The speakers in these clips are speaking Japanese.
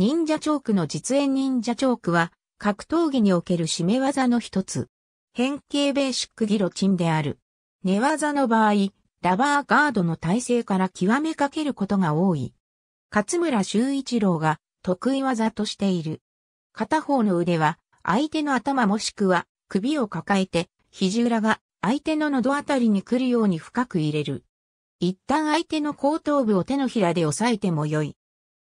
忍者チョークの実演忍者チョークは、格闘技における締め技の一つ。変形ベーシックギロチンである。寝技の場合、ラバーガードの体勢から極めかけることが多い。勝村修一郎が得意技としている。片方の腕は相手の頭もしくは首を抱えて肘裏が相手の喉あたりに来るように深く入れる。一旦相手の後頭部を手のひらで押さえても良い。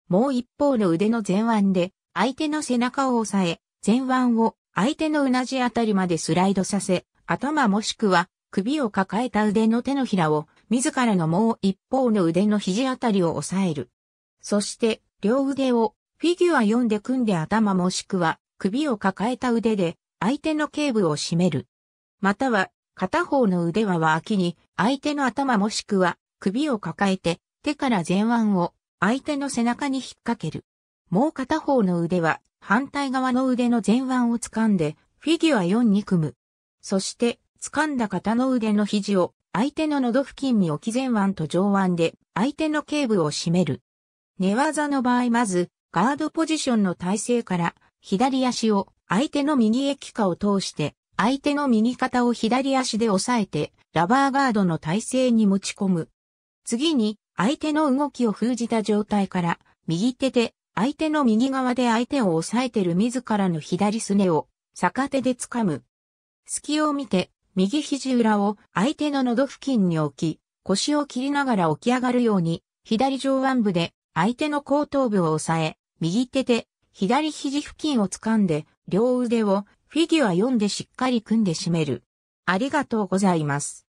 もう一方の腕の前腕で、相手の背中を押さえ、前腕を相手のうなじあたりまでスライドさせ、頭もしくは首を抱えた腕の手のひらを自らのもう一方の腕の肘あたりを押さえる。そして両腕をフィギュア4で組んで頭もしくは首を抱えた腕で相手の頸部を締める。または片方の腕は脇に相手の頭もしくは首を抱えて手から前腕を相手の背中に引っ掛ける。もう片方の腕は反対側の腕の前腕を掴んでフィギュア4に組む。そして掴んだ肩の腕の肘を相手の喉付近に置き前腕と上腕で相手の頸部を締める。寝技の場合まずガードポジションの体勢から左足を相手の右液下を通して相手の右肩を左足で押さえてラバーガードの体勢に持ち込む。次に相手の動きを封じた状態から、右手で、相手の右側で相手を押さえてる自らの左すねを、逆手で掴む。隙を見て、右肘裏を相手の喉付近に置き、腰を切りながら起き上がるように、左上腕部で相手の後頭部を押さえ、右手で左肘付近を掴んで、両腕をフィギュア4でしっかり組んで締める。ありがとうございます。